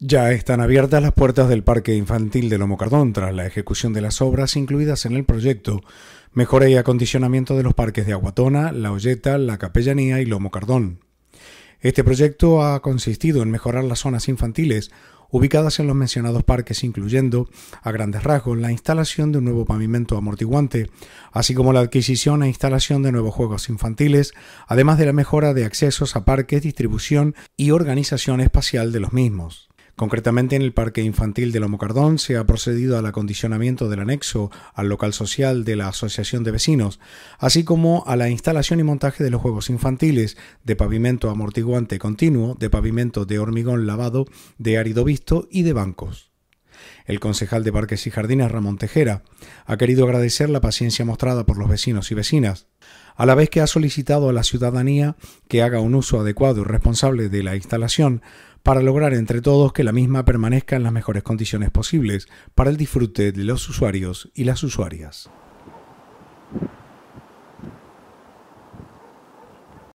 Ya están abiertas las puertas del Parque Infantil de Lomo Cardón tras la ejecución de las obras incluidas en el proyecto Mejora y acondicionamiento de los parques de Aguatona, La Olleta, La Capellanía y Lomo Cardón. Este proyecto ha consistido en mejorar las zonas infantiles ubicadas en los mencionados parques, incluyendo, a grandes rasgos, la instalación de un nuevo pavimento amortiguante, así como la adquisición e instalación de nuevos juegos infantiles, además de la mejora de accesos a parques, distribución y organización espacial de los mismos. Concretamente, en el Parque Infantil de Lomocardón se ha procedido al acondicionamiento del anexo al local social de la Asociación de Vecinos, así como a la instalación y montaje de los juegos infantiles de pavimento amortiguante continuo, de pavimento de hormigón lavado, de árido visto y de bancos. El concejal de Parques y Jardines, Ramón Tejera, ha querido agradecer la paciencia mostrada por los vecinos y vecinas a la vez que ha solicitado a la ciudadanía que haga un uso adecuado y responsable de la instalación para lograr entre todos que la misma permanezca en las mejores condiciones posibles para el disfrute de los usuarios y las usuarias.